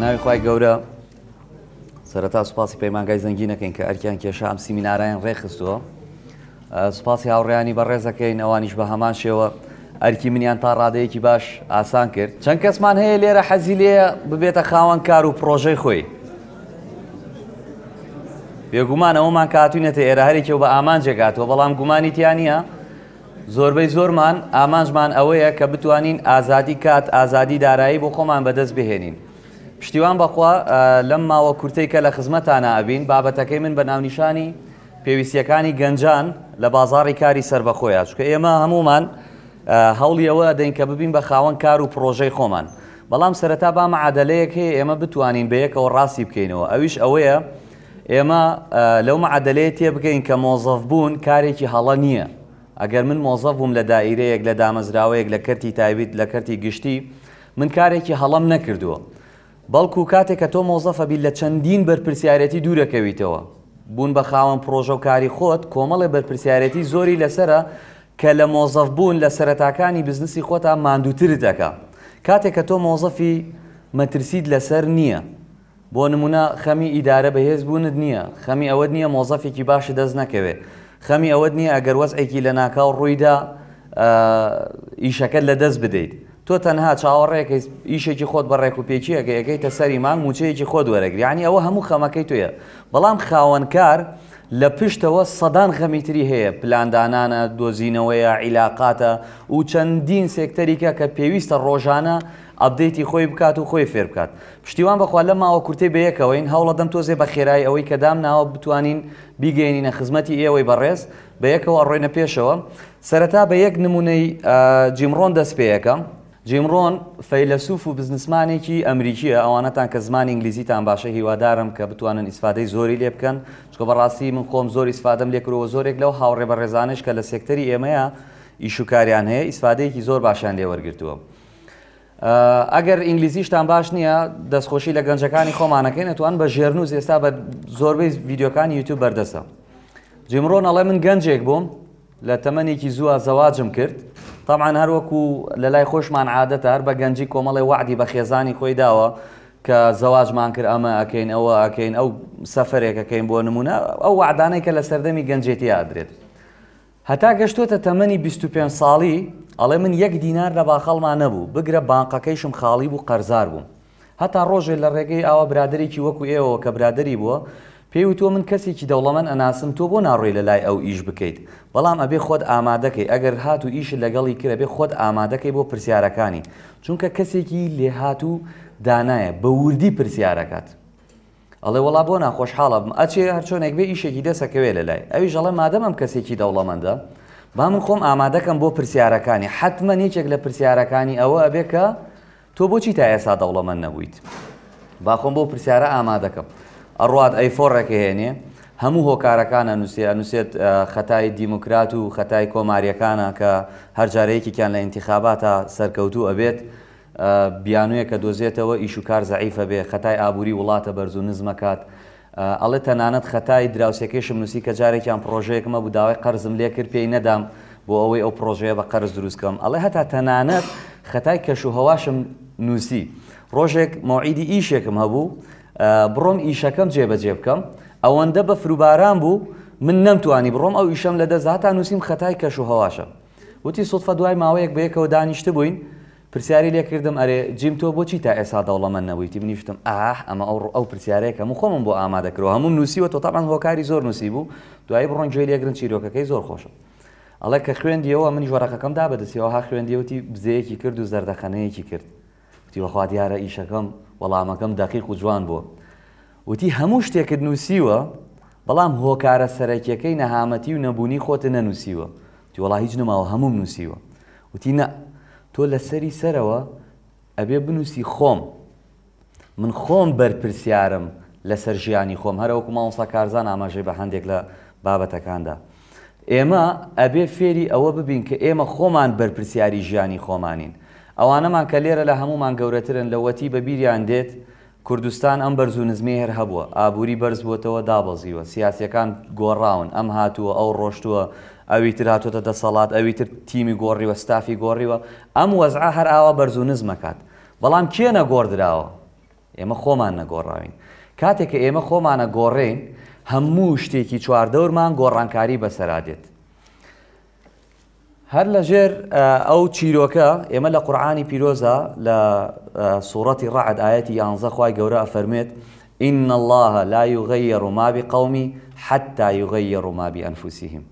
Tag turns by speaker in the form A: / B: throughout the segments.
A: ناوی خی گەورە سەرەتا سوپاسی پەیمانگای زەنگینەکەین کە ئەرکیان کێشە ئەم سیمینارایان ڕێخستووە سوپاسی هاوڕیانی بەڕێزەکەین ئەوانیش بە هەمان شێوە ئەرکی منیان تا ڕادەیەکی باش ئاسان کرد چەند کەسمان هەیە لێرە حەزی لێ ببێتە خاوەن کار و پرۆژەی خۆی بێگومان ئەومان کاتوینەتە ئێرە هەرێکی بە ئامان جێگاتەوە بەڵام گومانی تیانە زۆربەی زۆرمان ئامانجمان ئەوەیە کە بتوانین ئازادی کات ئازادی دارایی بۆ خۆمان بەدەست بهێنین پشتیوان بەخوا لەم ماوە کورتەی کە لە خزمەتانە ئەبین بابەتەکەی من بە ناونیشانی پێویستیەکانی گەنجان لە بازاری کاری سربەخۆیە چکە ئێمە هەمومان هەوڵی ئەوە ئەدەین کە ببین بە خاوەن کار و پرۆژەی خۆمان بەڵام سەرەتا بامە عادلەیەک هەیە ئێمە بتوانین بەیەکەوە ڕاستی بکەینەوە ئەویش ئەوەیە ئێمە لەومە عادلەیە تێ بگەین کە مۆزەف بوون کارێکی هەڵە نییە ئەگەر من مۆزەف بووم لە دائیرەیەک لە دامەزراوەیەک لە کەرتی تایبیت لە کەرتی گشتی من کارێکی هەڵم نەکردووە بەڵکو کاتێک کە تۆ مۆزەفە بیت لە چەندین بەرپسیارەتی دوورەکەویتەوە بوون بە خاوەن پرۆژە و کاری خۆت کۆمەڵێ بەرپسیارەتی زۆری لەسرە کە لە مۆزەف بوون لە سەرەتاکانی بزنسی خۆتان ماندووترت دەکە کاتێک کە تۆ مۆزەفی مەترسید لەسەر نییە بۆ نمونە خەمی ئیدارە بەهێز بوونت نییە خەمی ئەوەت نییە مۆزەفێکی باشە دەست نەکەوێت خەمی ئەوەت نییە ئەگەر وەزئێکی لە ناکاو ڕوویدا ئیشەکەت لە دەست بدەیت تۆ تەنها چاوەڕێک ئیشێکی خۆت بە ڕێک و پێچیەکە یەکەیتە سەری مانگ موچەیەکی خۆت وەرەگریانی ئەوە هەموو خەمەکەی توێ بەڵام خاوەنکار لە پشتەوە سەدان خەمیتری هەیە پلاندانانە دۆزینەوەیە عیلاقاتە و چەندین سێکتەریکە کە پێویستە ڕۆژانە ئەبدەیتی خۆی بکات و خۆی فێر بکات پشتیوان بەخوا لە ماوە کورتی بەیەکەوەین هەوڵەدەم تۆزێ بە خێرای ئەوەی کە دام ناوە بتوانین بیگەێنینە خزمەتی ئێوەی بەڕێز بەیەکەوە ڕۆینە پێشەوە سەرەتا بە یەک نمونەی جیمڕۆن دەست پێیەکەم جیمڕۆن فەیلسوف و بزنسمانێکی ئەمریکیە ئەوانەتان کە زمانی ئنگلیزیتان باشە هیوادارم کە بتوانن ئیسفادەی زۆری لێ بکەن چکە بەڕاستی من خۆم زۆر ئیسفادەم لێکرەوە زۆرێک لەو هاوڕێ بە ڕێزانش کە لە سێکتەری ئێمەیە ئیشوکاریان هەیە ئیسفادەیەکی زۆر باشیان لێوەرگرتووە. ئەگەر ئینگلیزیشتان باش نییە دەستخۆشی لە گەنجەکانی خۆمانەکەی نتوان بە ژێرنووز ئێستا بە زۆربەی ڤیددیوکانی یوتیوب بەردەسە. جیمڕۆن ئەڵێ من گەنجێک بووم لە تەمەنێکی زووە زەواجم کرد طبعاان هەروەکو لە لای خۆشمان عادەتە هەر بە گەنجی کۆمەڵی وعدی بە خێزانی خۆی داوە کە زەواجمان کرد ئەمە ئەکەین ئەوە ئەکەین ئەو سەفرێکەکەین بۆ نمونە ئەو وعدانەی کە لە سەردەمی گەنجێتی ئادرێت. هەتا گەشتوتە تەمەنی 25 ساڵی ئەڵێ من یەک دینار لە باخەڵمان نەبوو بگرە بانقەکەیشم خاڵی بوو قەرزار بووم. هەتا ڕۆژێک لە ڕێگەی ئاوە برادێکی وەکو ئێوە کە برادری بووە پێیوتۆ من کەسێکی دەوڵەمەن ئەناسم تۆ بۆ ناڕێ لە لای ئەو ئیش بکەیت بەڵام ئەبێ خۆت ئامادەکەی ئەگەر هات و ئیش لەگەڵی کرە بێ خۆت ئامادەکەی بۆ پرسیارەکانی چونکە کەسێکی لێهات و دانایە بە وردی پرسیارەکەات ئەڵێ وڵا بۆ ناخۆشحاڵە بم ئەچێ هەرچۆنێک بێ ئیشێکی دەسەکەوێ لە لای ئەوی ژەڵە مادەمم کەسێکی دەوڵەمەندە با من خۆم ئامادەکەم بۆ پرسیارەکانی حتممە یەکێک لە پرسیارەکانی ئەوە ئەبێ کە تۆ بۆچی تا ئێسا دەوڵەمەند نەبوویت باخۆم بۆ پرسیارە ئامادەکەم. ئەڕات ئەیفۆڕێکی هێنێ هەموو هۆکارەکانە نووسە نووسێت خەتای دیموکرات و خەتای کۆماریەکانە کە هەرجارەیەکیان لە انتخاباتە سەرکەوتو ئەبێت بیانویە کە دۆزێتەوە ئیشوکار زعیفە بێ خەتای ئابووری وڵاتە بەرزوو نزمەکات ئەڵێ تەنانەت خەتای دراوسەکەیشم نووسی کە جارێکیان پرۆژەیەکمە بوو داوای قەرزم لێ کرد پێی نەدام بۆ ئەوەی ئەو پرۆژەیە بە قەرز دروستکەم ئەڵێ هەتا تەنانەت خەتای کەش و هەواشم نووسی ڕۆژێک مۆعیدی ئیشێکم هەبوو بڕۆم ئیشەکەم جێبەجێ بکەم ئەوەندە بە فروباران بوو من نەمتوانی بڕۆم ئەو ئیشەم لە دەزاتا نووسیم خەتای کەش و هەواشە وتی سوتفە دوای ماوەیەک بەیەکەوە دانیشتە بووین پرسیاری لێکردم ئەرێ جیم تۆ بۆچی تا ئێسا دەوڵەمە نەوەیتی منیشتم ئاه ئەمە ئەو ئەو پرسیارەیەکە من خۆمم بۆ ئامادەکرەوە هەموو نووسیوە تۆ تاپان هۆکاری زۆر نووسی بوو دوای بڕۆن گوێ لێگرن چیرۆکەکەی زۆر خۆشم ئەڵێ کە خوێندیەوە منی ژۆرەقەکەم دا بەدەسیەوە ها خوێندیوتی بزەیەکی کرد و زەردەخەنەیەکی کرد وتیوەخوا دیارە ئیشەکەم وەڵامەکەم دەقیق و جوان بووە وتی هەموو شتێکت نووسیوە بەڵام هۆکارە سەرەکیەکەی نەهامەتی و نەبوونی خۆتە نەنووسیوە تی وڵا هیچ نماوە هەموم نووسیوە وتی نە تۆ لە سەری سەرەوە ئەبێ بنووسی خۆم من خۆم بەرپرسیارم لەسەر ژیانی خۆم هەرەوەکو ماوەسا کارزان ئاماژەی بە هەندێک لە بابەتەکاندا ئێمە ئەبێ فێری ئەوە ببین کە ئێمە خۆمان بەرپرسیاری ژیانی خۆمانین ئەوانەمان کە لێرە لە هەمومان گەورەترن لەوەتی بە بیریان دێت کوردستان ئەم بەرزوو نزمی هەر هەبووە ئابووری بەرز بووتەوە دابەزیوە سیاسەکان گۆڕاون ئەم هاتووە ئەو ڕۆشتووە ئەوی تر هاتوۆتە دەسەڵات ئەوی تر تیمی گۆڕیوە ستافی گۆڕیوە ئەم وەزعا هەر ئاوا بەرزوو نزمەکات بەڵام کێ نەگۆڕدراوە ئێمە خۆمان نەگۆڕاوین کاتێک کە ئێمە خۆمانە گۆڕین هەموو شتێکی چواردەورمان گۆڕانکاری بەسەرا دێت هر لجر او آه، تشيروكا چیرۆکە ئێمە لە قورآانی پیرۆزە لە آه، سوورەتی ڕعد ئاەتی یانزەخوای گەورە ئەفەرمێت إن الله لا يغير ما بقوم حتى يغير ما بأنفسهم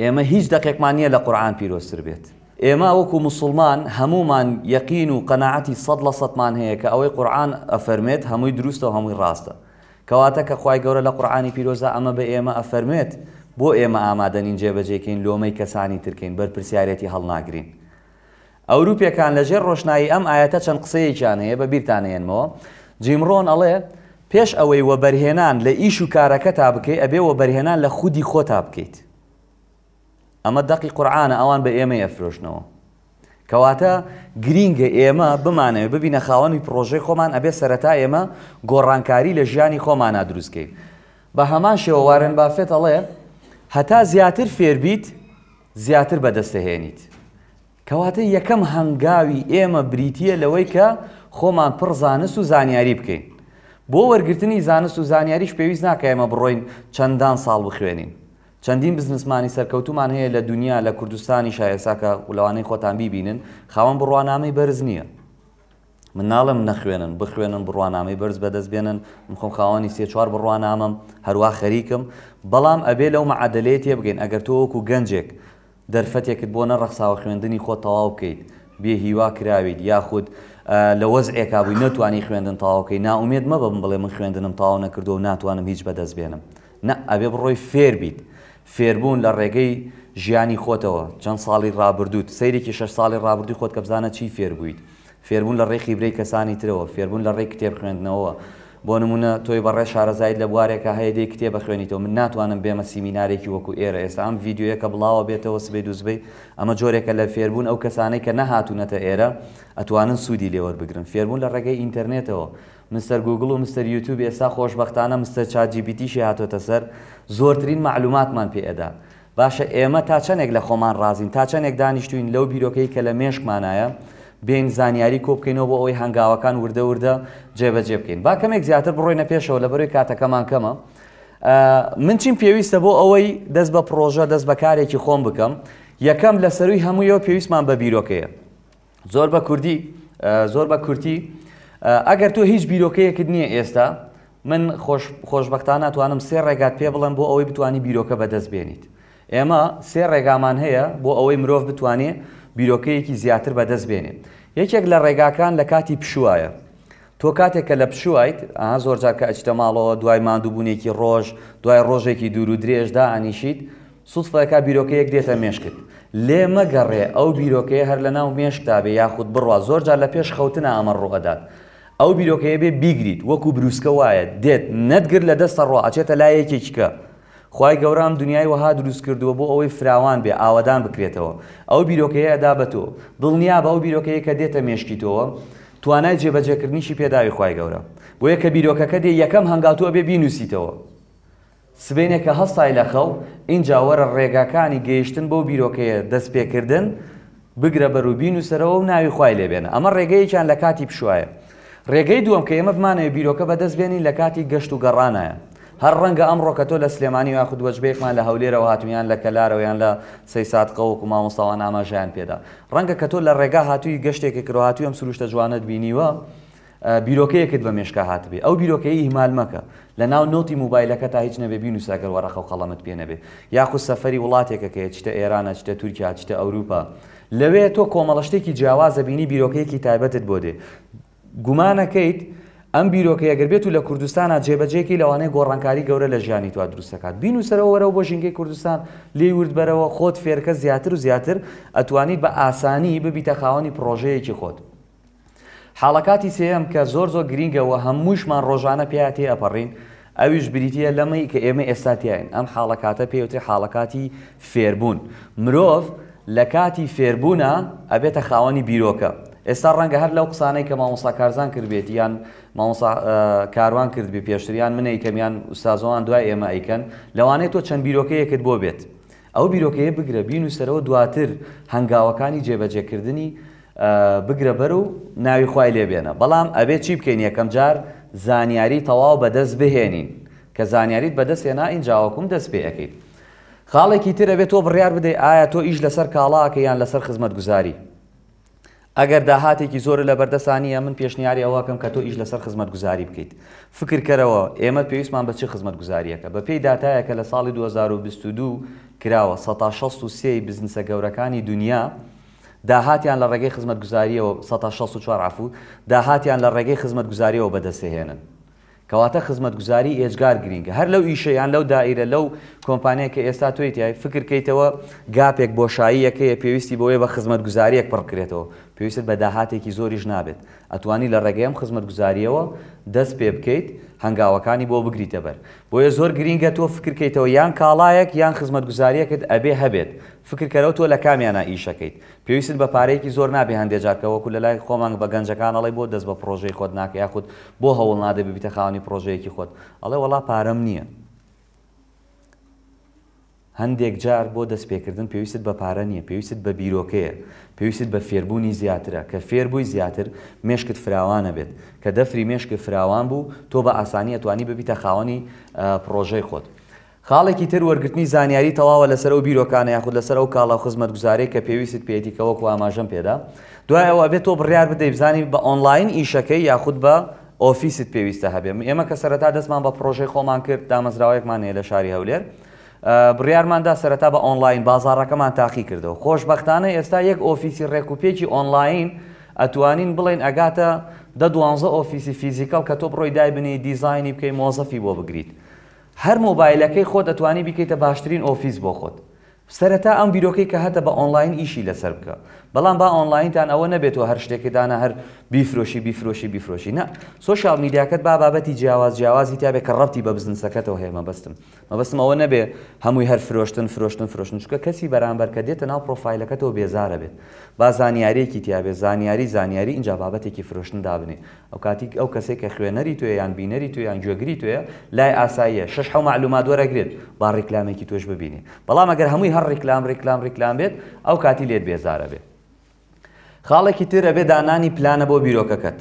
A: ئێمە هيج دقيق معنيه لە قورآان پیرۆستر بێت ئێمە وەکو مسلمان هەمومان یەقین و قەنەعەتی سەد لە سەدمان هەیە کە ئەوەی قورآان ئەفەرمێت هەمووی دروستە و هەمووی ڕاستە کەواتە کە خی گەورە لە قورآانی پیرۆزە ئەمە بە بۆ ئێمە ئامادەنین جێبەجێکەین لۆمەی کەسانی ترکەین بەرپسیارەتی هەڵناگرین. ئەوروپیەکان لەژێر ڕۆشنایی ئەم ئاەتە چەند قسەیەکیان هەیە بە بیرتانێنمەوە جیمڕۆن ئەڵێ پێش ئەوەی وە بەرهێنان لە ئیش و کارەکە تا بکەیت ئەبێەوە بەرهێنان لە خودی خۆتا بکەیت. ئەمە دەقی قورآانە ئەوان بە ئێمە ئەفرۆشنەوە. کەواتە گرینگە ئێمە بمانەوێت ببینە خاوەنی پرۆژەی خۆمان ئەبێ سەرەتا ئێمە گۆڕانکاری لە ژیانی خۆمانە دروستکەین. بە هەمان شێوە وارن بافێت ئەڵێ هەتا زیاتر فێربیت زیاتر بەدەستەهێنیت کەواتە یەکەم هەنگاوی ئێمە بریتە لەوەی کە خۆمان پڕ زانست و زانیاری بکەین بۆ وەرگرتنی زانست و زانیاریش پێویست ناکە ئێمە بڕۆین چەندان ساڵ بخوێنین چەندین بزنسمانی سەرکەوتومان هەیە لە دنیا لە کوردستانی شایەساکە ولەوانەی خۆتان بیبینن خاوەن بڕوانامەی بەرز نییە مناڵم نەخوێنن بخوێنن بڕوانامی بەرز بەدەست بێنن مخۆم خاوەنی سێ چوار بڕوانامم هەروە خەریکم بەڵام ئەبێ لەو مەعادلێت تێ بگەین ئەگەر تۆوەکو گەنجێک دەرفەتێکت بۆ نەڕەخساوە خوێندنی خۆ تەواو بکەیت بێ هیوا کراویت یاخود لە وەزعێکا بووی ناتوانانی خوێندن تاواکەی ناومێت مەبم بڵێ من خوێندنم تاوا نەکردو و ناتوانم هیچ بەدەست بێنم نە ئەبێ بڕۆی فێر بیت فێربوون لە ڕێگەی ژیانی خۆتەوە چەند ساڵی ڕابردووت سەیرێکی شش ساڵی ڕابردووی خۆت کە بزانە چی فێر بوویت فێربوون لە ڕێکی برەی کەسانی ترەوە فێربوون لە ڕێک کتێب خوێندنەوە بۆ نمونە تۆی بەڕێ شارەزایت لە بوارێکە هەیە دی کتێبە خوێنیتەوە من ناتوانم بێمە سیمینارێکی وەکو ئێرە ئێستا ئەم یددیوەکە بڵاوە بێتەوە سبەی دوزبەی ئەمە جۆرێکە لە فێربوون ئەو کەسانەی کە نەهاتوونەتە ئێرە ئەتوانن سوودی لێوەربگرن فێربوون لە ڕێگەی ئینتەرنێتەوە مستەر گوگل و مستەر یوتوب ئێستا خۆشببختانە مستەر چاجیبیتیشی هاتۆتە سەر زۆرترین معلوماتمان پێئدا. باشە ئێمە تا چەندێک لە خۆمان ڕازین تا چەندێک دانیشتوین لەو بیرۆکەی کە لە مێشکمانایە بین زانیاری کۆ بکەینەوە بۆ ئەوەی هەنگاوەکان وردە وردە جێبەجێ بکەین با کەمێک زیاتر بڕۆینە پێشەوە لە بەروی کاتەکەمان کەمە من چیم پێویستە بۆ ئەوەی دەست بە پرۆژە دەست بە کارێکی خۆم بکەم یەکەم لەسەروی هەموویەوە پێویستمان بە بیرۆکەیە زۆر بە کوردی زۆر بە کورتی ئەگەر تۆ هیچ بیرۆکەیەکرد نییە ئێستا من خۆشببختان ناتوانم سێ ڕێگات پێ بڵم بۆ ئەوەی بتانی بیرۆکە بەدەست بێنیت ئێمە سێ ڕێگامان هەیە بۆ ئەوەی مرۆڤ بتوانێت بیرۆکەیەکی زیاتر بەدەست بێنێن یەکێک لە ڕێگاکان لە کاتی پشوایە تۆ کاتێک کە لە پشوایت ئا زۆر جارکە ئەچتە ماڵەوە دوای مادووبوونێکی ڕۆژ دوای ڕۆژێکی دوور و درێژدا ئانیشیت سوودفەکە بیرۆکەیەک دێتە مێشکت لێ مەگەڕێ ئەو بیرۆکەیە هەر لە ناو مێشکدابێ یاخود بڕوا زۆر جار لە پێش خەوتنە ئامە ڕوەدات ئەو بیرۆکەیە بێ بیگریت وەکو بروسکە وایە دێت نەتگر لە دەستە ڕۆ ئاچێتە لایەکێکیکە خی گەورام دنیای وەها دروست کردووە بۆ ئەوەی فراوان بێ ئاوادان بکرێتەوە ئەو بیرۆکەیە ئەدا بە تۆ دڵنیا بە ئەو بیرۆکەیە کە دێتە مێشکی تۆوە توانای جێبەجێکردنیشی پێداوی خی گەورە بۆیە کە بیرۆکەکە دێ یەکەم هەنگاتووە بێ بینوسیتەوە سبێنێکە هەستای لەخەو اینجا وەرە ڕێگاکانی گەیشتن بۆ بیرۆکەیە دەست پێکردن بگرە بەروبین و سەرەوە و ناوی خی لێبێنە ئەمە ڕێگەیەکیان لە کاتی پشایە ڕێگەی دووەم کە ئێمە بمانەوە بیرۆکە بەدەستبێنی لە کاتی گەشت و گەڕانایە هەر ڕەنگە ئەمڕۆ کە تۆ لە سلێمانی وا خودوەجبێکمان لە هەولێرەوە هاتویان لە کەلارەوەیان لە سەیسات قەوەک و مامۆساوان ئاماژیان پێدا ڕەنگە کە تۆ لە ڕێگا هاتووی گەشتێکی کڕهاتوی ئەم سروشتە جوانت بینیوە بیرۆکەیەکت بە مێشکا هاتبێ ئەو بیرۆکەی هیمال مەکە لە ناو نۆتی موبایلەکە تا هیچ نەبێ بینوساگەر وەرەخە و قەڵەمت پێ نەبێ یاخود سەفری وڵاتێکەکەی چتە ئێرانە چتە تورکیا چتە ئەوروپا لەوێ تۆ کۆمەڵشتێکی جیاوازە بینی بیرۆکەیەکی تایبەتت بۆ دێ گومانەکەیت ئەم بیرۆکە ئەگەر بێت و لە کوردستانە جێبەجێکی لەوانەیە گۆڕانکاری گەورە لە ژیانی تو دروستەکات بینوسەرەوە وەرە بۆ ژنگی کوردستان لێ وردبەرەوە خۆت فێرکە زیاتر و زیاتر ئەتوانیت بە ئاسانی ببیتە خاوەنی پرۆژەیەکی خۆت. حاڵەکاتی سێم کە زۆر زۆر گرینگەوە هەمووشمان ڕۆژانە پیاتی ئەپەڕین ئەویش بریتە لەمەی کە ئێمە ئێستاتیایین ئەم حاڵەکاتە پێوتری حاڵەکاتی فێربوون. مرۆڤ لە کاتی فێربوونە ئەبێتە خاوەنی بیرۆکە. ئێستا ڕەنگە هەر لەو قسانەی کە مامۆسا کارزان کردبێت یان کاروان کرد بێ پێشتریان منەی کەمیان ئوستازۆوان دوای ئێمە ئەیکەن لەوانێت تۆ چەند بیرۆکەیەکت بۆ بێت ئەو بیرۆکەیە بگرە بین وسەرەوە دواتر هەنگاوەکانی جێبەجێکردنی بگرە بەر و ناوی خوای لێبێنە بەڵام ئەبێت چی بکەین یەکەم جار زانیاری تەواو بەدەست بهێنین کە زانیاریت بەدەستێنا ئینجاوەکم دەست پێەکەیت خاڵێکی ترە بێت تۆ بڕیار بدەیت ئایا تۆ ئیش لەسەر کاڵاکە یان لەسەر خزمەت گوزاری ئەگەر داهاتێکی زۆر لە بەردەسانیە من پێشنیاری ئەوواکەم کە تۆ ئیش لەسەر خزمەت گوزاری بکەیت فکرکەرەوە ئێمە پێویستمان بە چی خزمەت گوزاریەکە بە پێی داتایەکە لە ساڵی 2022 کراوە 16 بزنسە گەورەکانی دنیا داهاتیان لە ڕێگەی خزمەت گوزاریەوە 16 عفو داهاتیان لە ڕێگەی خزمەت گوزاریەوە بەدەستهێنن کەواتە خزمەت گوزاری ئێجگار گرینگە هەر لەو ئیشەیان لەو دائیرە لەو کۆمپانیە کە ئێستا تویتیای فکرکەیتەوە گاپێک بۆشاییەکەیە پێویستی بۆیە بە خزمەت گوزاریەک پڕکرێتەوە پێویستت بە داهاتێکی زۆریش نابێت ئەتوانی لە ڕێگەم خزمەت گوزاریەوە دەست پێ بکەیت هەنگاوەکانی بۆ بگریتە بەر بۆیە زۆر گرینگە تۆ فکرکەیتەوە یان کاڵایەک یان خزمەت گوزاریەکەت ئەبێ هەبێت فکرکەرەوە تۆ لە کامیانە ئیشەکەیت پێویستن بە پارەیەکی زۆر نابێ هەندێجارکەوەکو لە لای خۆمان بە گەنجەکانەڵی بۆ دەست بە پرۆژەی خۆت ناکە یاخود بۆ هەوڵ نادە ببیتە خاوەنی پرۆژەیەکی خۆت ئەڵێ وڵا پارەم نییە هەندێک جار بۆ دەستپێکردن پێویست بە پارە نییە پێویست بە بیرۆکەیە پێویست بە فێربوونی زیاترە کە فێربووی زیاتر مێشکت فراوانە بێت کە دەفری مێشکی فراوان بوو تۆ بە ئاسانی ئەتوانی ببیتە خاوەنی پرۆژەی خۆت خاڵێکی تر وەرگرتنی زانیاری تەواوە لەسەر و بیرۆکانە یاخود لەسەر و کاڵا خزمەت گوزارەی کە پێویست پێیتیکەوەکو ئاماژەم پێدا دوای ئەوە بێت تۆ بڕیار بدەی بزانی بە ئۆنلاین ئیشەکەی یاخود بە ئۆفیست پێویستە هەبێ ئێمە کە سەرەتا دەستمان بە پرۆژەی خۆمان کرد دامەزراوەیەکمان هەیە لە شاری هەولێر بڕیارماندا سەرەتا بە ئۆنلاین بازارەکەمان تاقی کردەوە خۆشببختانە ئێستا یەک ئۆفیسی ڕێکوپێکی ئۆنلاین ئەتوانین بڵێن ئەگاتە دە دوانزە ئۆفیسی فیزیکال کە تۆ بڕۆی دایبنی دیزانی بکەی مۆزەفی بۆ بگریت هەر مۆبایلەکەی خۆ دەتوانی بکەیتە باشترین ئۆفیس بۆ خۆت سەرەتا ئەم بیرۆکەی کە هەتە بە ئۆنلاین ئیشی لەسەر بکە بەڵام با ئۆنلاینتان ئەوە نەبێتەوە هەر شتێکدانە هەر بیفرۆشی بیفرۆشی بیفرۆشی نە سۆشال میدیاکەت با بابەتی جیاواز جیاوازی تابێک کە ڕەتی بە بزنسەکەتەوە هەیە مەبەستم مەبەستم ئەوە نەبێ هەمووی هەر فرۆشتن فرۆشتن فرۆشتن چکە کەسی بەرامبەر کە دێتە ناو پرۆفایلەکەتەوە بێزارە بێت با زانیارێکی تیاابێ زانیاری زانیاری اینجا بابەتێکی فرۆشتن دابنێ ئەو کاتی ئەو کەسێک کە خوێنەری توێ یان بینەری توێ یان گوێگری توێ لای ئاساییە شش حو معلومات وەرەگرێت با ڕێکلامێکی تۆش ببینێ بەڵام ئەگەر هەمووی هەر ڕێکلام ڕێکلام ڕێکلام بێت ئەو کاتی لێت بێزارە بێت خاڵێکی تر ئەبێ دانانی پلانە بۆ بیرۆکەکەت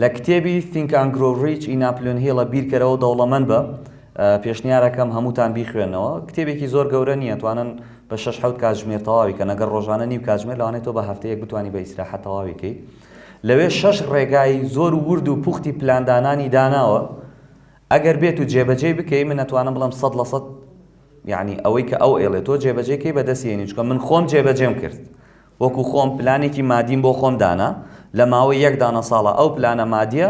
A: لە کتێبی Think Angroریچ ئیناپلون هێڵە بیرکەرەوە دەوڵەمەند بە پێشنیارەکەم هەمووتان بیخوێنەوە کتێبێکی زۆر گەورە نییە توانن بە 6 کاتژمێر تەواوی کە نەگەر ڕۆژانە نیم کاتژمێر لەوانێتەوە بە هەفتەیەک بتانی بە ئیسراحەت تەواویکەی لەوێ شەش ڕێگای زۆر ورد و پوختی پلاندانانی داناوە ئەگەر بێت و جێبەجێ بکەی من نەتوانم بڵم سەد لە سەد یعنی ئەوەی کە ئەو ئێڵێت تۆ جێبەجێکەی بەدەستێنیچکە من خۆم جێبەجێم کرد وەکو خۆم پلانێکی مادیم بۆ خۆم دانا لە ماوەی یەک دانە ساڵە ئەو پلانە مادیە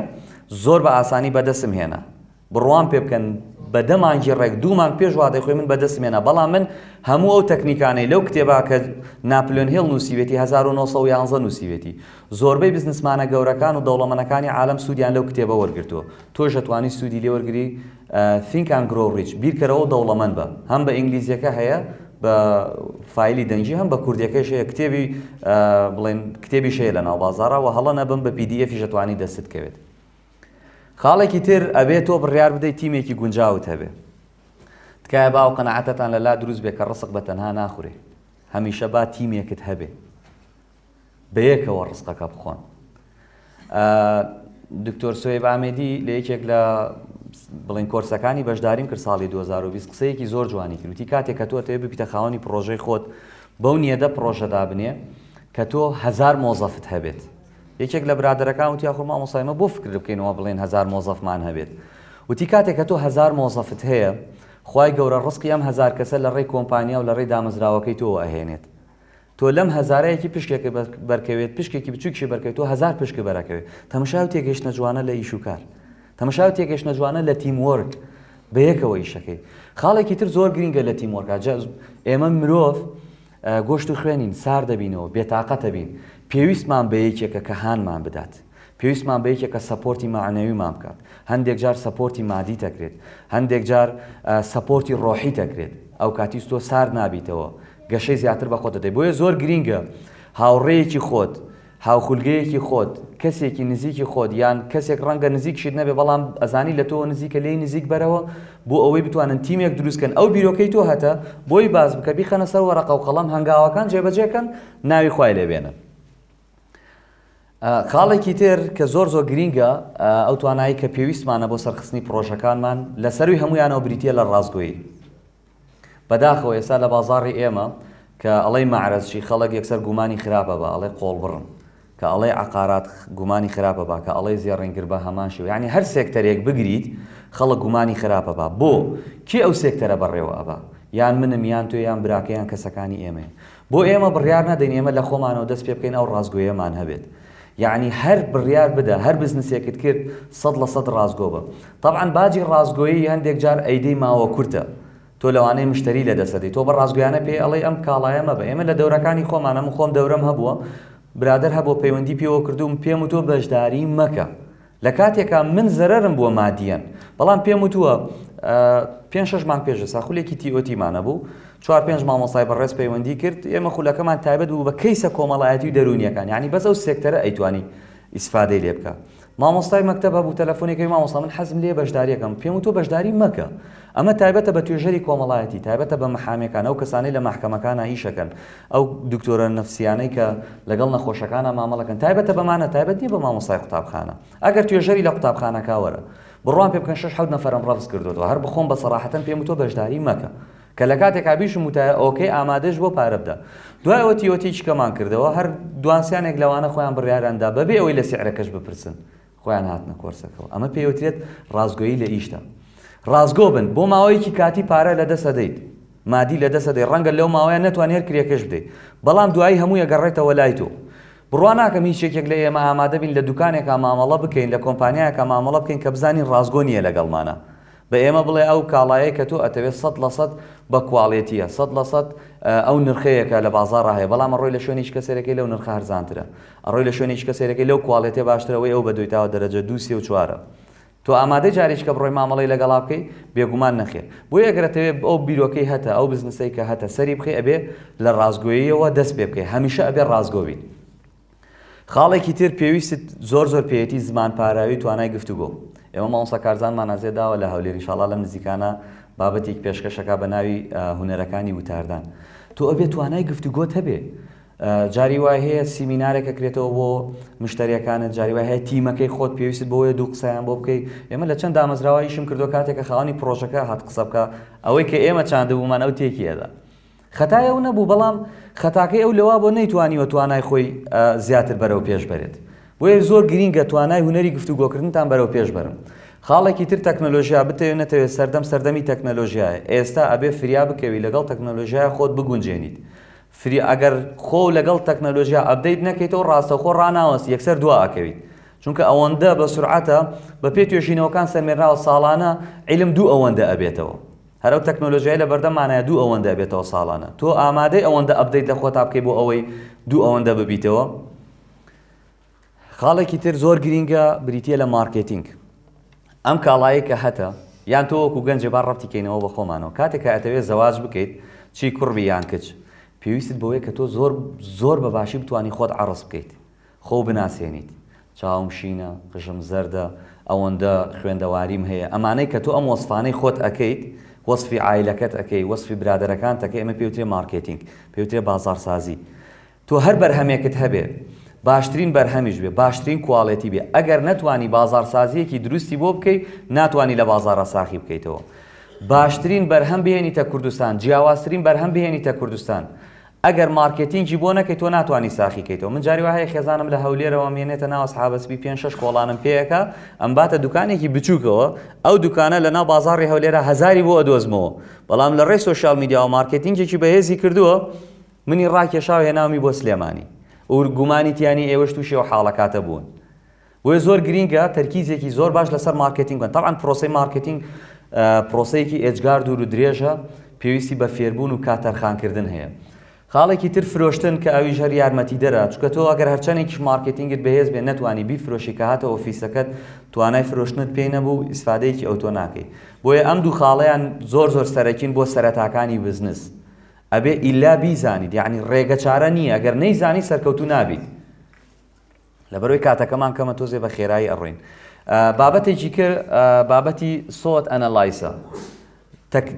A: زۆر بە ئاسانی بەدەسم هێنا بڕوان پێ بکەن بەدەمانگی ڕێک دوومان پێش وادەی خۆی من بەدەستمێنە بەڵام من هەموو ئەو تەکنیکانەی لەو کتێبا کە ناپلۆن هێڵ نووسیوێتی 1970 نووسیوێتی زۆربەی بزنسمانە گەورەکان و دەوڵەمەنەکانی عالم سوودیان لەو کتێبە وەرگرتووە تۆش ئەتوانی سوودی لێوەرگری فینکان گرۆڕیچ بیرکەرەوە دەوڵەمەند بە هەم بە ئینگلیزیەکە هەیە بە فیلی دەنجی هەم بە کوردیەکەش هەیە کتێبی بڵێن کتێبی شەیە لە ناوبازارەوە هەڵە نەبم بە پیدیفی ژەتوانی دەستکەوێت. خاڵێکی تر ئەبێت تۆ بڕیار بدەیت تیمێکی گونجاوت هەبێ. تکایە باو قەنەعاتتان لە لا دروست بێ کە ڕسق بە تەنها ناخورێ. هەمیشە با تیمێکت هەبێ. بەیەکەوە ڕستەکە بخۆن. دکتۆر سوێ بامێدی لە یەکێک لە بڵین کۆرسەکانی بەشداریم کرد ساڵی 2020 قسەیەکی زۆر جوانی کردوتی کاتێک کە تۆ تێ بپیتە خاوەنی پرۆژەی خۆت بەو نیەدە پرۆژەدا بنێ کە تۆ هزار مۆزەفت هەبێت یەکێک لە برادەکان وتی خۆ مامۆسایمە بۆ فکر بکەینەوە بڵێن هزار مۆزەفمان هەبێت وتی کاتێک کە تۆ هزار مۆزەفت هەیە خی گەورە ڕستقی ئەم هزار کەسە لە ڕێی کۆمپانیا و لە ڕێی دامەزراوەکەی تۆ ئەهێنێت تۆ لەم هزارەیەکی پشکێکی بەرکەوێت پشکێکی بچووکی بەرکەوێت تۆ هزار پشکی بەرەکەوێت تەمەشا و تێگەشتە جوانە لە ئیشوکار. تەمەشاو تێکێشنە جوانە لە تیموەرگ بەیەکەوە ئیشەکەی خاڵێکی تر زۆر گرینگە لە تیمۆرگا ئێمە مرۆڤ گۆشت و خوێنین سار دەبینەوە بێتاقەتە بین پێویستمان بەیەکێکە کە هاانمان بدات پێویستمان بەیەکێکە سپۆرتی معنەویمان بکات هەندێک جار سپۆرتی مادی تەکرێت هەندێک جار سپۆرتی ڕۆحی تەکرێت ئەو کاتیستۆ سار نابیتەوە گەشەی زیاتر بە خۆتە دەی بۆیە زۆر گرینگە هاوڕێیەکی خۆت هاوخولگەیەکی خۆت کەسێکی نزیکی خۆت یان کەسێک ڕەنگە نزیکشیت نەبێ بەڵام ئەزانی لە تۆ نزیکە لی نزیک بەرەوە بۆ ئەوەی بتوانن تیمێک دروستکەن ئەو بیرۆکەی تۆ هەتە بۆی باز بکە بیخەنە سەر وەرەقە و قەڵام هەنگاوەکان جێبەجێکەن ناوی خوای لێبێنن. خاڵێکی تر کە زۆر زۆر گرینگە ئەو توانایی کە پێویستمانە بۆ سەرخستنی پرۆژەکانمان لەسەروی هەمویانەوە بریتە لە ڕازگوۆی. بەداخەوە ئێستا لە بازاڕی ئێمە کە ئەڵەی مەعرەزشی خەڵک یەکسەر گومانی خراپە بە ئەڵێ قۆڵ بڕن. کە ئەڵێ عقارات گومانی خراپە با کە ئەڵێ زیە ڕێنگر بە هەماشی ینی هەر سێکتەرێک بگریت خەڵک گومانی خراپە با بۆ کی ئەو سێکتەرە بەڕێوە ئەبا یان منم یان تۆ یان براکەیان کەسەکانی ئێمە بۆ ئێمە بڕیار نادەین ئێمە لە خۆمانەوە دەست پێ بکەین ئەو ڕازگوێمان هەبێت. یعنی هەر بڕیار بدە هەر بزنسێکت کرد سەد لە سەد ڕازگۆ بە طبعاان باجی ڕازگۆیی هەندێک جار ئەیدەی ماوە کورتە تۆ لەوانەیە مشتری لە دەسەدەی تۆ بە ڕازگویانە پێ ئەڵێ ئەم کاڵایەمە بە ئێمە لە دەورەکانی خۆمانە خۆم دەورم هەبووە برادر هەبۆ پەیوەندی پێوە کردوم پێم و تۆ بەشداری مەکە لە کاتێکا من زەرم بووە مادیەن بەڵام پێم وتووە پێ ششمان پێش ساخولێکی تیوەتیمانە بوو چوار پێنج مامۆسای بەڕێز پەیوەندی کرد ئێمە خولەکەمان تایبەت بوو بە کەیسە کۆمەڵایەتی و دەرونیەکان ینی بەس ئەو سێکتەرە ئەیتوانی ئیسفادەی لێ بکە مامۆستای مەکتتەبە بوو تەلفۆنێکی مامۆستا من حەزم لێ بەشداریەکەم پێم و تۆ بەشداری مەکە اما تایبته به کوملایتی تایبته به بە توێژەری کۆمەڵایەتی تایبەتە بە محامەکان ئەو کەسانی لە محکەمەکانە هیشەکەن ئەو دکتۆرە نفسیانەی کە لەگەڵ نەخۆشەکانە مامەڵەکەن تایبەتە بەمانە تایبەتی بە مامۆسای قوتابخانە ئەگەر توێژەری لە قوتابخانەکەوەرە بڕوان پێ بکەن شش حوت نەفرم ڕفز کردوەوە هەر بخۆم بە سەراحەتەن پێم تۆ بەشداری مەکە. کە لە کاتێکا بیشم وتایە ئۆکەی ئامادەش بۆ پارەبدا دوای ئەوەتیوەتی چکەمان کردەوە هەر دوانسیانێک لەوانە خۆیان بڕیاراندا بەبێ ئەوەی لە سیعرەکەش بپرسن خۆیان هاتنە کۆرسەکەەوە ئەمە پێوترێت ڕازگۆیی لە ئیشدا ڕازگۆ بن بۆ ماوەیەکی کاتی پارە لە دەسە دەیت مادی لە دەسە دەی ڕەنگە لەو ماوەیە نتوانێت کریەکەش بدەیت بەڵام دوایی هەموو یەگەڕێتەوە لای تۆ بڕوا ناکەم هیچێکێک لە ئێمە ئامادەبین لە دوکانێکا مامەڵە بکەین لە کۆمپانیایەکە مامەڵە بکەین کە بزانین ڕازگۆ نیە لەگەڵمانە بە ئێمە بڵێ ئەو کاڵایە کە تۆ ئەتەوێت سە لە سەد بە کواڵێتیە سەد لە سەد ئەو نرخەیەکە لە بازار هەیە بەڵام ڕۆی لە شوێنیش کەسێرەکەی لەو نرخە هەرزانترە ڕۆی لە شوێنیش کەسێرەکەی لەو کواڵێتی باشترەوەی ئەو بە دویتاوە دەرەجە دووسێ و چوارە. تۆ ئامادە جاریشکە بڕۆی مامەڵی لەگەڵا بکەی بێگومان نەخێ بۆ ئەگرێتەوێت ئەو بیرۆکەی هەتە ئەو بزنسەی کە هەتە سەری بخی ئەبێ لە ڕازگۆییەوە دەست پێ بکەی هەمیشە ئەبێ ڕازگۆبین خاڵێکی تر پێویست زۆر زۆر پێەتی زمان پاراوی توانای گفتوگۆ ئێمە مامۆسا کارزانمان نازێ داوە لە هەولێری شڵا لەم نزیکانە بابەتێک پێشکەشەکە بە ناوی هوەرەکانی وتاردان تۆ ئەبێ توانای گفتوگۆت هەبێ جاری وای هەیە سیمینارێکە کرێتەوە بۆ مشتریەکانت جاری وای هەیە تیمەکەی خۆت پێویست بۆیە دوو قسەیان بۆ بکەیت ئێمە لە چەند دامەزراواییشم کردو کاتێکە خاڵانی پرۆژەکە هات قسە بکە ئەوەی کە ئێمە چاند بوومان ئەو تێکیەدا. خەتای ئەو نەبوو بەڵام خەتاکەی ئەو لەوە بۆ نەیتوانیوە توانای خۆی زیاتر بەرەو پێش بێت. بۆیە زۆر گرینگە توانای هوەری گفتوگۆکردنتان بەرەو پێش بەرم. خاڵێکی تر تەکنۆلۆژیا بتەوێنێتەوەێت سەردەم سەردەمی تەکنەلۆژیایە ئێستا ئەبێ فریا بکەوی لەگەڵ تەکنەلۆژیای خۆت بگونجێنیت. فری ئەگەر خۆ لەگەڵ تەکنەلۆژیا ئەبدەیت نەکەیتەوە ڕاستەخۆ ڕناوەست یەکسەر دواکەویت چونکە ئەوەندە بە سرعەتە بە پێ توێژینەوەکان سەرمێراوە ساڵانە عیلم دوو ئەوەندە ئەبێتەوە هەرو تەکنۆلژیای لە بەردەمانایە دوو ئەوەندە بێتەوە ساڵانە تۆ ئامادەی ئەوەندە ئەبدەیت لە خۆتا بکەی بۆ ئەوەی دوو ئەوەندە ببیتەوە خاڵێکی تر زۆر گرینگە بریتە لە مارکتینگ ئەم کاڵایە کە هەتە یان تۆوەکو گەنجێ با ڕەتیکەینەوە بە خۆمانەوە کاتێک کە ئەتەوێت زەواز بکەیت چی کوڕبی یان کچ پێویستت بۆیە کە تۆ زۆر زۆر بەباشی بتانی خۆت عرس بکەیت خۆ بناسیێنیت چاوم شینە قژم زەردە ئەوەندە خوێندەواریم هەیە ئەمانەی کە تۆ ئەم وەسفانەی خۆت ئەەکەیت وەصففی عیلەکەت ئەەکەی وەصففی برادەرەکان تەکە ئەمە پێوتێ مارکتینگ پێوتێ بازارسازی تۆ هەر بەرهەمێکت هەبێ باشترین بەرهەمیش بێ باشترین کوواڵەتی بێ ئەگەر نتوانی بازارسازیەکی دروستی بۆ بکەیت ناتوانانی لە بازارە ساخی بکەیتەوە. باشترین بەرهەم بهێنیتە کوردستان جیاوازترین بەرهەم بهێنیتە کوردستان ئەگەر مارکتینگی بۆ نەکەی تۆ ناتوانانی ساخیکەیتەوە من جاری وهەیە خێزانم لە هەولێرەوە مێنێتە ناو حابسبی پێ شش کۆڵانم پێەکە ئەم باتە دوکانێکی بچووکەوە ئەو دوکانە لە ناو بازاری هەولێرە هزاری بۆ ئەدۆزمەوە بەڵام لە ڕێ سوۆشال میدیا و مارکتینگێکی بەهێزی کردووە منی ڕاکێشاو هێنامی بۆ سلێمانی ئورگومانیتیانی ئێوەش تووشەوە حاڵەکاتە بوون. وی زۆر گرینگە تەرکیزێکی زۆر باش لەسەر مارکتینگ بن تاعاان پرۆسی مارکتینگ پرۆسەیەکی ئێجگار دوور و درێژە پێویستی بە فێربوون و کاتەرخانکردن هەیە. خاڵێکی تر فرۆشتن کە ئەوی ژەر یارمەتی دەرە چکە تۆ ئەگەر هەرچەندێکی مارکتینگت بەهێز بێ نتوانانی بیفرۆشی کە هاتە ئۆفیسەکەت توانای فرۆشتنت پێی نەبوو ئیسفادەیەکی ئەوتۆ ناکەی بۆیە ئەم دوو خاڵەیان زۆر زۆر سەرەکین بۆ سەرەتاکانی بزنس ئەبێ ئیلا بیزانیت یعنی ڕێگە چارە نییە ئەگەر نەیزانی سەرکەوتو نابیت لەبەرەوەی کاتەکەمان کەمە تۆزێ بە خێرایی ئەڕین. بابەتێکی کرد بابەتی سۆت ئەنەلایسە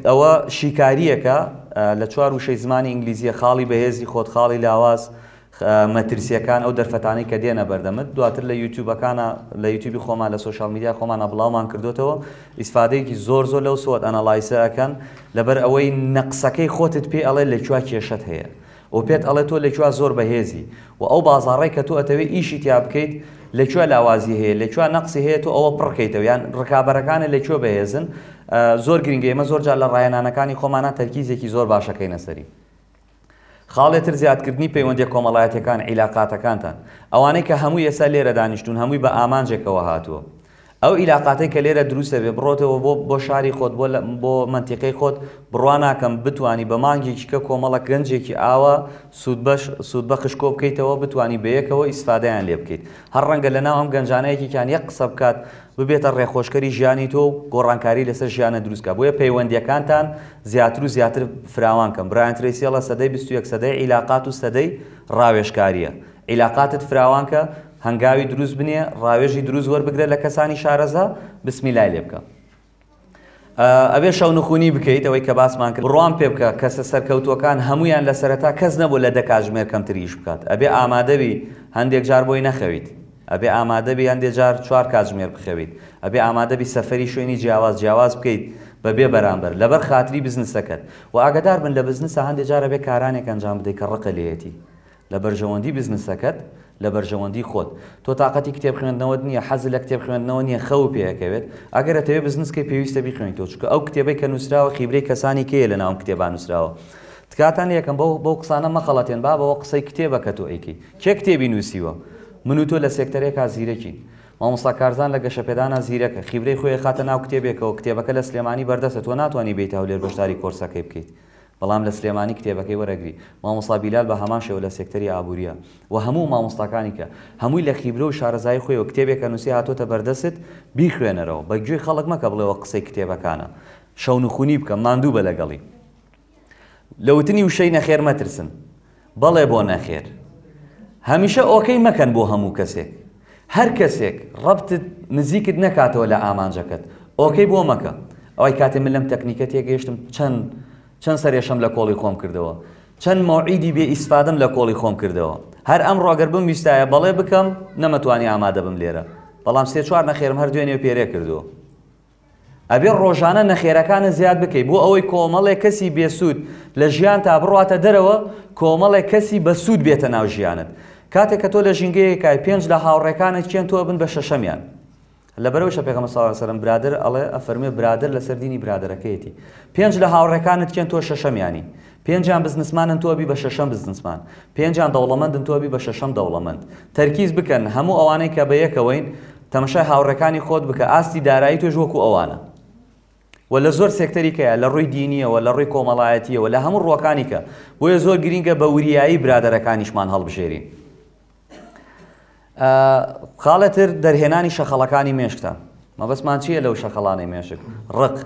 A: ئەوە شیکاریەکە لە چوار وشەی زمانی ئینگلیزیە خاڵی بەهێزی خۆت خاڵی لاواز مەترسیەکان ئەو دەرفەتانی کە دێنە بەردەمت دواتر لە یوتیوبەکانە لە یوتیوبی خۆمان لە سوۆشال میدیا خۆمانە بڵاومان کردوتەوە ئیسفادەیەکی زۆر زۆر لەو سوات ئەنەلایسەکەن لەبەر ئەوەی نەقسەکەی خۆتت پێ ئەڵێ لە چوار کێشت هەیە ئەو پێت ئەڵێت تۆ لەکوێ زۆر بەهێزی و ئەو بازاڕێک کە تۆ ئەتەوێت ئیشی تیا بکەیت لەکوێ لاوازی هەیە لەکوێ نەقسی هەیە تۆ ئەوە پڕکەیتەوە یان ڕکابەرەکانە لەکوێ بەهێزن زۆر گرنگگە ئمە زۆر جار لە ڕایەنانەکانی خۆمانە تەرکیزێکی زۆر باشەکەی نەسەری. خاڵێتتر زیادکردنی پەیوەندی کۆمەڵایەتەکان عیلاقاتەکانتان ئەوانەی کە هەموو ئێستا لێرە دانیشتون هەمووی بە ئامانجێکەوە هاتووە ئەو عیلااقاتەی کە لێرە دروستە بێ بڕۆتەوە بۆ بۆ شاری خۆت بۆ بۆ منتیقەی خۆت بڕواناکەم بتانی بە مانگێکیکە کۆمەڵە گەنجێکی ئاوە سوود بە خشکۆ بکەیتەوە بتانی بەیەکەوە ئیسفادەیان لێ بکەیت هەر ڕەنگە لە ناوم گەنجانەیەکیان یەک قسە بکات ببێتە ڕێخۆشکەری ژیانی تۆ گۆڕانکاری لەسەر ژیانە دروستکە بۆیە پەیوەندیەکانتان زیاتر و زیاتر فراوان کەم برایانترسیە لە سەدەی 21 سەدەی عیلااقات و سەدەی ڕاوێشکاریە. عیلااقاتت فراوانکە هەنگاوی دروست بنێ ڕاوێژی دروست وەربگرە لە کەسانی شارەزە بسمی لای لێ بکە. ئەوێ شەونخونی بکەیت ئەوەی کە باسمان کرد ڕوان پێ بکە کەسە سەرکەوتوەکان هەمویان لە سەرەتا کەس نەبوو لە دەکژمێر کەمتریش بکات ئەبێ ئامادەبی هەندێک جار بۆی نەخەویت ئەبێ ئامادەبی هەندێک جار چوار کاتژمێر بخەویت ئەبێ ئامادەبی سەفری شوێنی جیاواز جیاواز بکەیت بەبێ بەرامبەر لەبەر خاتری بزنسەکەت و ئاگدار بن لە بزنسە هەندێک جارە بێ کارانێک ئەنجام بدەیت کە ڕقە لێتی لە بەرژەوەندی بزنسەکەت لە بەرژەوەندی خۆت تۆ تااقەتی کتێب خوێندنەوە نییە حەز لە کتێب خوێندنەوە نیە خەو پێەکەوێت ئەگەر ئەتەوێت بزنسکەی پێویستە بیخوێن تۆ چکە ئەو کتێبەی کە نووسراوە خیبرەی کەسانی کێ لە ناوم کتێبان نووسراوە. تکاتان یەکەم بەو بەو قسانە مەخەڵەتێن با بەوە قسەی کتێبە کە تۆ ئەیکی کێ کتێبی نووسیوە من و تۆ لە سێکتەرێکا زیرەکی مامۆستا کارزان لە گەشەپێدانە زیرەکە خیبرەی خۆی خاتە ناو کتێبێکەوە کتێبەکە لە سلێمانی بەردەستە تۆ ناتوانانی بیت هەولێر بەشداری کۆرسەکەی بکەیت. بەڵام لە سلێمانی کتێبەکەی وەرەگری مامۆستا بیلال بە هەمان شێوە لە سێکتەری ئابوووریە و هەموو مامۆستاکانی کە هەمووی لە خیبرە و شارەزای خۆیەوە کتێبێکە نووسی هاتۆتە بەردەست بیخوێنەرەوە بەگوێ خەڵک مەکە بڵێەوە قسەی کتێبەکانە شەونخونی بکە ماندوو بە لەگەڵی لەوتنی وشەی نەخێر مەترسن بەڵێ بۆ نەخێر هەمیشە ئۆکەی مەکەن بۆ هەموو کەسێک هەر کەسێک ڕبتت نزیکت نەکاتەوە لە ئامانجەکەت ئۆکەی بۆ مەکە ئەوەی کاتێ من لەم تەکنیکە تێگەیشتم چەند چەند سەرێشم لە کۆڵی خۆم کردەوە چەند ماعیدی بێ ئیسفادم لە کۆڵی خۆم کردەوە هەر ئەم ڕاگەر بم ویستایە بەڵێ بکەم نەمەتوانی ئامادە بم لێرە بەڵام سێ چوار نەخێرم هەر دوێنێ پێرێ کردووە ئەبێ ڕۆژانە نەخێرەکانە زیاد بکەیت بۆ ئەوەی کۆمەڵێک کەسی بێسوود لە ژیان تا بڕاتە دەرەوە کۆمەڵێک کەسی بە سوود بێتە ناو ژیانت کاتێک کە تۆ لە ژنگەیەکای پێنج لە هاوڕێکانت چێن تۆ بن بە شەشەمیان لەبەرەوە شەپێکەمە ساڵان سەرم برادر ئەڵێ ئەفەرمێ برادر لە سەردینی برادەکەیەتی پێنج لە هاوڕەکانت کێن تۆ شەشەمیانی پێنجیان بزنسمانن تۆبی بە شەشەم بزنسمان پێنجیان دەوڵەمەندن تۆبی بە شەشەم دەوڵەمەند تەرکیز بکەن هەموو ئەوانەی کە بە یەکەوەین تەمەشای هاوڕەکانی خۆت بکە ئاستی دارایی توێژ وەکو ئەوانە و لە زۆر سێکتەریکەیە لە ڕووی دینیەوە لە ڕووی کۆمەڵایەتیەوە لە هەموو ڕۆکانی کە بۆیە زۆر گرینگە بە وریایی برادەرەکانیشمان هەڵبژێرین خاڵەتر دەرهێنانی شەخەڵەکانی مێشکتە مەبەسمان چییە لەو شەخەڵانی مێشک ڕق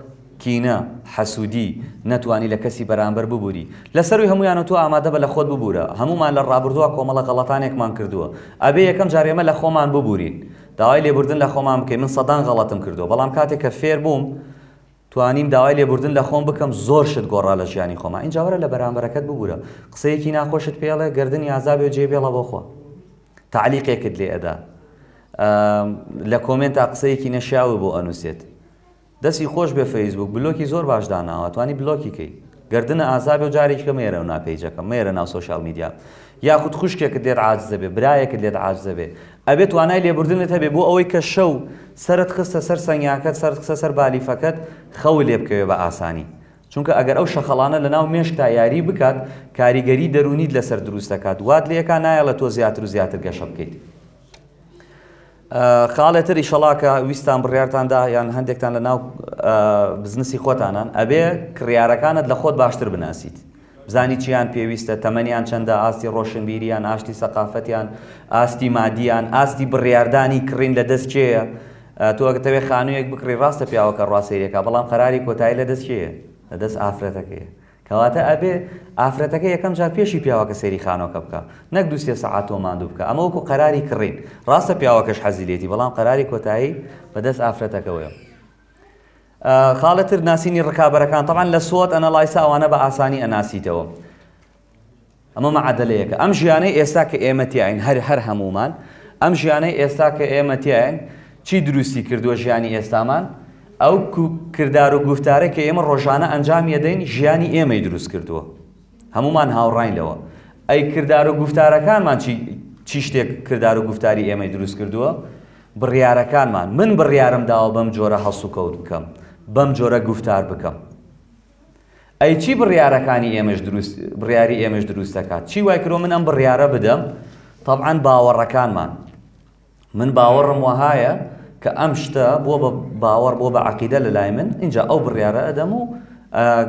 A: کینە حەسوودی نەتوانی لە کەسی بەرامبەر ببووری لەسەروی هەمویانە تو ئامادە بە لە خۆت ببوورە هەمومان لە ڕابردووە کۆمەڵە غەڵەتانێکمان کردووە ئەبێ یەکەم جارێمە لە خۆمان ببوورین داوای لێبوردن لە خۆمان بکەین من سەدان غەڵەتم کردو بەڵام کاتێک کە فێر بووم توانیم داوای لێبوردن لە خۆم بکەم زۆر شت گۆڕا لە ژیانی خۆمان اینجاوەرە لە بەرامبەرەکەت ببوورە قسەیەکی ناخۆشت پێڵێ گردردنی عذابێ جێبێڵە بۆ خۆ تعلیقێکت لێ ئەدا لە کۆمنت تا قسەیەکی نەشیاوە بۆ ئەنووسێت دەستی خۆش بێ فەیسبوک بلۆکی زۆر باش داناوە توانی بلۆکیکەی گردنە ئازابێ و جارێککە مێرە و ناپیجەکە مێرە ناو سوۆشال میدیا یاخود خوشکێکت دێت عاجزە بێ برایەکت لێت عاجزە بێ ئەبێت توانای لێبوردنت هەبێ بۆ ئەوەی کە شەو سرت خستە سەر سەنگاکەت سەر خستە سەر بالیفەکەت خەو لێ بکەوێ بە ئاسانی چونکە ئەگەر ئەو شەخەڵانە لە ناو مێشکتا یاری بکات کاریگەری دەرونیت لەسەر دروست دەکات وات لەکان نایە لە تۆ زیاتر و زیاتر گەشە بکەیت. خاڵێتری شەڵاکە ویستان بڕیارتاندا یان هەندێکتان لە ناو بزنسی خۆتانان ئەبێ کڕارەکانت لە خۆت باشتر بناسییت. بزانی چیان پێویستە تەمەنیان چەندە ئاستی ڕۆشنبیریان ئاشتی سەقافەتیان ئاستی مادیان ئاستی بڕیاردانی کڕین لە دەست چێە تۆگەتەوێ خانوویەک بکڕی ڕاستە پیاوەکە ڕاستێریەکە بەڵام قەراری کۆتایی لە دەست چێە لەدەست ئافرەتەکەی کەواتە ئەبێ ئافرەتەکە یەکەم جار پێشی پیاوەکە سەری خانۆکە بکە نەک دو سێ سعات و ماندوو بکە ئەمە وەکو قەراری کڕین ڕاستە پیاوەکەش حەزیلێتی بەڵام قەراری کۆتایی بەدەست ئافرەتەکەوەە خاڵەتر ناسینی ڕکابەرەکان تەوان لە سوۆت ئەنە لای ساوانە بە ئاسانی ئەناسیتەوە ئەمە مەعادلەیەەکە ئەم ژیانەی ئێستا کە ئێمەتیین هەر هەر هەمومان ئەم ژیانەی ئێستا کە ئێمەتیین چی دروستی کردووە ژیانی ئێستامان؟ ئەو کردار و گفتارە کە ئێمە ڕۆژانە ئەنجامی دەین ژیانی ئێمەی دروست کردووە هەمومان هاوڕینلەوە ئەی کردار و گفتارەکانمان چی شتێک کردار و گفتاری ئێمەی دروست کردووە بڕیارەکانمان من بڕیارم داوە بەم جۆرە هەسو کەوت بکەم بەم جۆرە گفتار بکەم ئەی چی بڕیارەکانی ئێمەش دروست بڕیاری ئێمەش دروست دەکات چی وای کرۆ من ئەم بڕیارە بدەم تەعاان باوەڕەکانمان من باوەڕم وهایە کە ئەم شتە بۆ بە باوەڕ بۆ بە عقیدە لە لای من اینجا ئەو بڕیاە ئەدەم و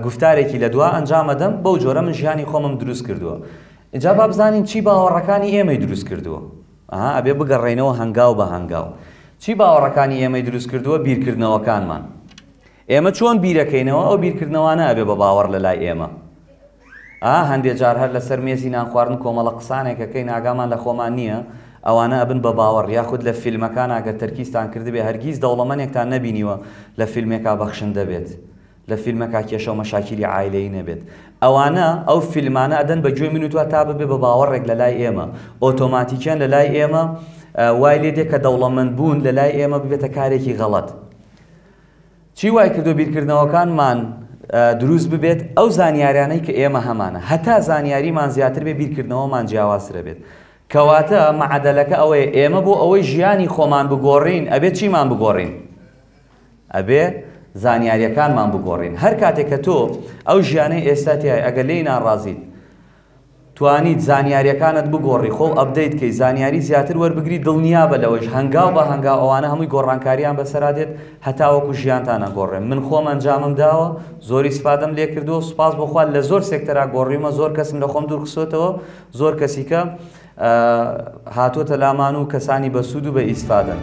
A: گفتارێکی لە دوا ئەنجامەدەم بەو جۆرە من ژیانی خۆمم دروست کردووە اینجا با بزانین چی باوەڕەکانی ئێمەی دروست کردووە ئەها ئەبێ بگەڕێنەوە هەنگاو بە هەنگاو چی باوەڕەکانی ئێمەی دروست کردووە بیرکردنەوەکانمان ئێمە چۆن بیرەکەینەوە ئەو بیرکردنەوانە ئەبێ بە باوەڕ لە لای ئێمە ئا هەندێک جار هەر لەسەر مێزی نانخواردن کۆمەڵە قسانێکەکەی ناگامان لە خۆمان نییە ئەوانە ئەبن بە باوەڕ یاخود لە فیلمەکان ئەگەر تەرکیستان کردبێ هەرگیز دەوڵەمەنێکتان نەبینیوە لە فیلمێکا بەخشن دەبێت لە فیلمەکە کێشە و مەشاکیلی عیلەی نەبێت ئەوانە ئەو فیلمانە ئەدەن بە گوێ منوتوە تا ببێ بە باوەڕێک لە لای ئێمە ئۆتۆماتیکیان لە لای ئێمە وای لێ دێک کە دەوڵەمەند بوون لە لای ئێمە ببێتە کارێکی غەڵەت چی وای کردو بیرکردنەوەکانمان دروست ببێت ئەو زانیاریانەی کە ئێمە هەمانە هەتا زانیاریمان زیاتر بێ بیرکردنەوەمان جیاوازرە بێت کەواتە مەعادلەکە ئەوەیە ئێمە بۆ ئەوەی ژیانی خۆمان بگۆڕین ئەبێ چیمان بگۆڕین ئەبێ زانیاریەکانمان بگۆڕین هەر کاتێک کە تۆ ئەو ژیانەی ئێستا تای ئەگە لی ناڕازیت توانیت زانیاریەکانت بگۆڕی خۆڵ ئەبدەیت کەی زانیاری زیاتر وەربگری دڵنیا بە لەوەش هەنگاو بە هەنگاو ئەوانە هەمووی گۆڕانکاریان بەسەرادێت هەتاوەکو ژیانتانە گۆڕێن من خۆم ئەنجامم داوە زۆری سپادم لێ کردووە سوپاس بخوال لە زۆر سێکتەرا گۆڕیمە زۆر کەسم لە خۆم دوور قسۆتەوە زۆر کەسی کە هاتوۆتە لامان و کەسانی بە سوود و بە ئیسفادن